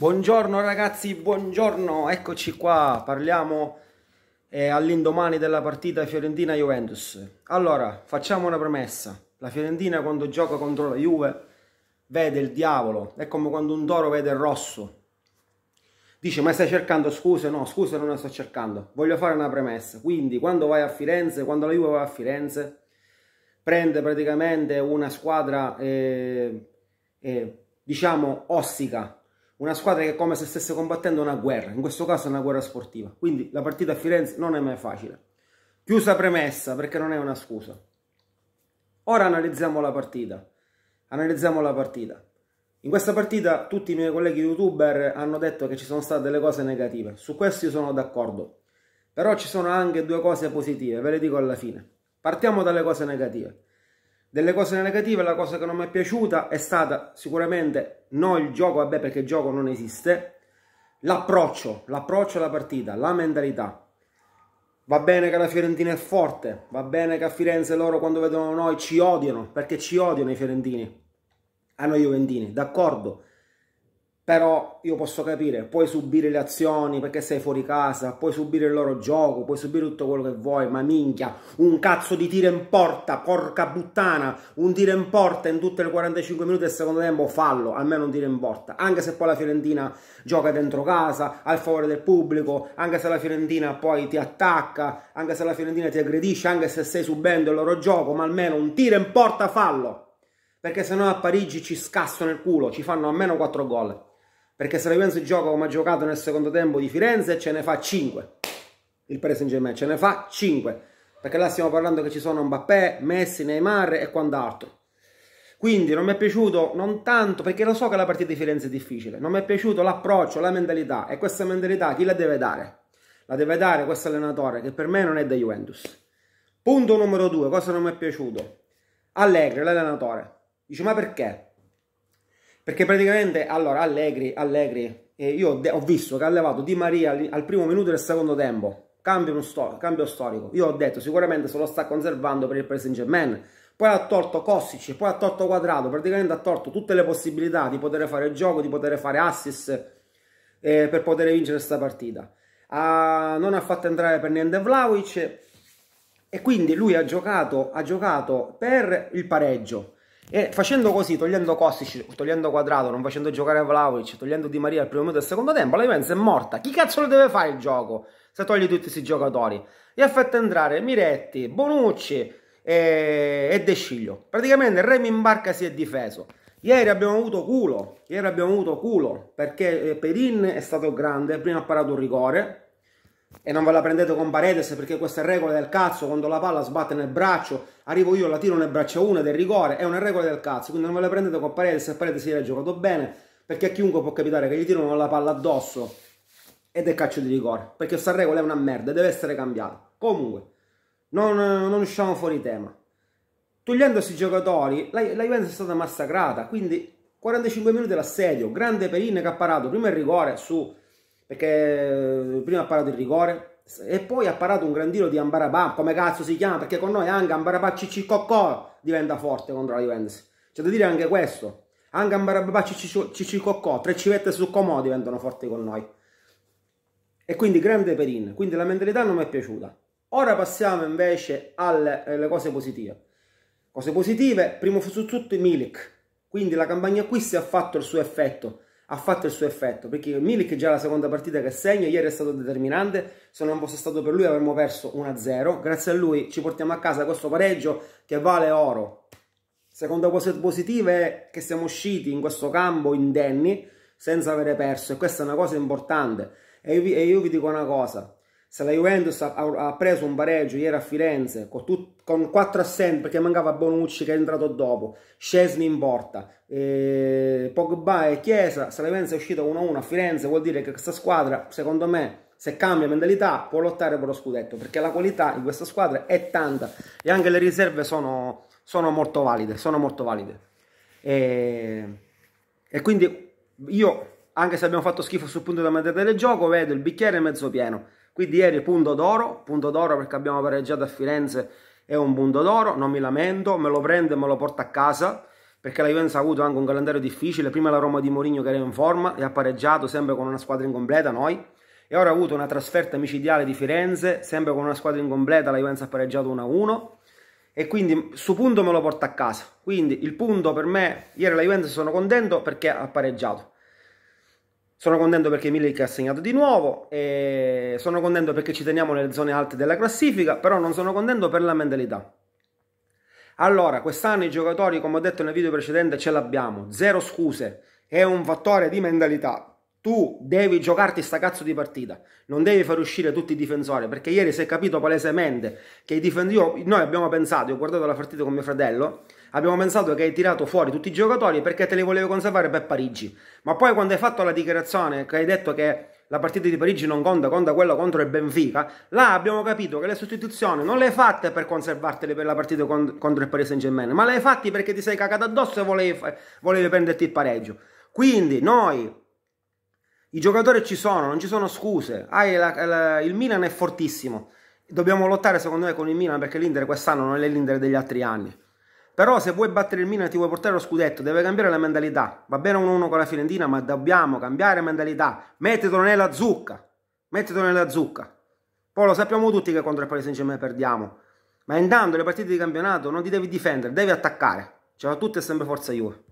Buongiorno ragazzi, buongiorno, eccoci qua, parliamo eh, all'indomani della partita Fiorentina-Juventus. Allora, facciamo una premessa, la Fiorentina quando gioca contro la Juve vede il diavolo, è come quando un toro vede il rosso. Dice, ma stai cercando scuse? No, scuse non le sto cercando, voglio fare una premessa. Quindi, quando vai a Firenze, quando la Juve va a Firenze, prende praticamente una squadra, eh, eh, diciamo, ossica, una squadra che è come se stesse combattendo una guerra, in questo caso una guerra sportiva. Quindi la partita a Firenze non è mai facile. Chiusa premessa, perché non è una scusa. Ora analizziamo la partita. Analizziamo la partita. In questa partita tutti i miei colleghi youtuber hanno detto che ci sono state delle cose negative. Su questo io sono d'accordo. Però ci sono anche due cose positive, ve le dico alla fine. Partiamo dalle cose negative. Delle cose negative, la cosa che non mi è piaciuta è stata sicuramente non il gioco, vabbè perché il gioco non esiste, l'approccio, l'approccio alla partita, la mentalità. Va bene che la Fiorentina è forte, va bene che a Firenze loro quando vedono noi ci odiano, perché ci odiano i fiorentini, a noi juventini, d'accordo però io posso capire, puoi subire le azioni perché sei fuori casa, puoi subire il loro gioco, puoi subire tutto quello che vuoi, ma minchia, un cazzo di tiro in porta, porca puttana, un tiro in porta in tutte le 45 minuti del secondo tempo, fallo, almeno un tiro in porta, anche se poi la Fiorentina gioca dentro casa, al favore del pubblico, anche se la Fiorentina poi ti attacca, anche se la Fiorentina ti aggredisce, anche se stai subendo il loro gioco, ma almeno un tiro in porta, fallo, perché se no a Parigi ci scassano il culo, ci fanno almeno 4 gol. Perché se la Juventus gioca come ha giocato nel secondo tempo di Firenze ce ne fa 5. Il Paris Saint Germain ce ne fa 5. Perché là stiamo parlando che ci sono Mbappé, Messi, Neymar e quant'altro. Quindi non mi è piaciuto, non tanto, perché lo so che la partita di Firenze è difficile, non mi è piaciuto l'approccio, la mentalità. E questa mentalità chi la deve dare? La deve dare questo allenatore che per me non è da Juventus. Punto numero 2 cosa non mi è piaciuto? Allegri, l'allenatore. Dice ma perché? Perché praticamente, allora, Allegri, Allegri eh, io ho visto che ha levato Di Maria al primo minuto del secondo tempo. Cambio, stor cambio storico. Io ho detto, sicuramente se lo sta conservando per il Paris Saint Germain. Poi ha tolto Kossic, poi ha tolto Quadrato, praticamente ha tolto tutte le possibilità di poter fare gioco, di poter fare assist eh, per poter vincere questa partita. Ha, non ha fatto entrare per niente Vlaovic e quindi lui ha giocato, ha giocato per il pareggio e facendo così, togliendo Kostic, togliendo Quadrato, non facendo giocare Vlaovic, togliendo Di Maria al primo minuto e al secondo tempo, la Juventus è morta. Chi cazzo lo deve fare il gioco se togli tutti questi giocatori? E ha fatto entrare Miretti, Bonucci e, e De Sciglio. Praticamente il Remy in barca si è difeso. Ieri abbiamo avuto culo, ieri abbiamo avuto culo perché Perin è stato grande, prima ha parato un rigore, e non ve la prendete con Paredes perché questa è regola del cazzo, quando la palla sbatte nel braccio, arrivo io, la tiro nel braccio 1 del rigore, è una regola del cazzo, quindi non ve la prendete con Paredes e Paredes si era giocato bene, perché a chiunque può capitare che gli tirano la palla addosso ed è calcio di rigore, perché questa regola è una merda, deve essere cambiata. Comunque, non, non usciamo fuori tema. Togliendo questi giocatori, la, la Juventus è stata massacrata, quindi 45 minuti l'assedio, grande Perin che ha parato prima il rigore su perché eh, prima ha parato il rigore e poi ha parato un gran di Ambarabà, come cazzo si chiama, perché con noi anche Ambarabà Ciccicoccò diventa forte contro la Juventus. C'è da dire anche questo. Anche Ambarabà Ciccicoccò, tre civette su Comò diventano forti con noi. E quindi grande Perin, quindi la mentalità non mi è piaciuta. Ora passiamo invece alle, alle eh, cose positive. Cose positive, primo su tutto Milik. Quindi la campagna acquisti ha fatto il suo effetto ha fatto il suo effetto perché Milik già la seconda partita che segna ieri è stato determinante se non fosse stato per lui avremmo perso 1-0 grazie a lui ci portiamo a casa questo pareggio che vale oro seconda cosa positiva è che siamo usciti in questo campo indenni senza avere perso e questa è una cosa importante e io vi dico una cosa se la Juventus ha, ha preso un pareggio ieri a Firenze con, tut, con 4 assenti perché mancava Bonucci che è entrato dopo, Scesni in porta, eh, Pogba e Chiesa, se la Juventus è uscita 1-1 a Firenze vuol dire che questa squadra, secondo me, se cambia mentalità può lottare per lo scudetto perché la qualità in questa squadra è tanta e anche le riserve sono, sono molto valide, sono molto valide. E, e, quindi io, anche se abbiamo fatto schifo sul punto della metà del gioco, vedo il bicchiere mezzo pieno quindi ieri punto d'oro, punto d'oro perché abbiamo pareggiato a Firenze è un punto d'oro, non mi lamento, me lo prendo e me lo porto a casa perché la Juventus ha avuto anche un calendario difficile, prima la Roma di Mourinho che era in forma e ha pareggiato sempre con una squadra incompleta noi e ora ha avuto una trasferta micidiale di Firenze, sempre con una squadra incompleta la Juventus ha pareggiato 1-1 e quindi su punto me lo porto a casa, quindi il punto per me, ieri la Juventus sono contento perché ha pareggiato sono contento perché Milik ha segnato di nuovo, sono contento perché ci teniamo nelle zone alte della classifica, però non sono contento per la mentalità. Allora, quest'anno i giocatori, come ho detto nel video precedente, ce l'abbiamo, zero scuse, è un fattore di mentalità. Tu devi giocarti sta cazzo di partita, non devi far uscire tutti i difensori, perché ieri si è capito palesemente che i difensori, noi abbiamo pensato, io ho guardato la partita con mio fratello, abbiamo pensato che hai tirato fuori tutti i giocatori perché te li volevi conservare per Parigi, ma poi quando hai fatto la dichiarazione che hai detto che la partita di Parigi non conta, conta quella contro il Benfica, là abbiamo capito che le sostituzioni non le hai fatte per conservartele per la partita contro il Paris Saint Germain, ma le hai fatte perché ti sei cagato addosso e volevi, volevi prenderti il pareggio. Quindi noi i giocatori ci sono, non ci sono scuse. Ah, la, la, il Milan è fortissimo. Dobbiamo lottare secondo me con il Milan perché l'Inter quest'anno non è l'Inter degli altri anni. Però se vuoi battere il Milan e ti vuoi portare lo scudetto, deve cambiare la mentalità. Va bene 1-1 con la Fiorentina, ma dobbiamo cambiare mentalità. Mettetelo nella zucca. Mettetelo nella zucca. Poi lo sappiamo tutti che contro il Paris Saint-Germain perdiamo. Ma intanto le partite di campionato non ti devi difendere, devi attaccare. Ciao a tutti e sempre forza Juve.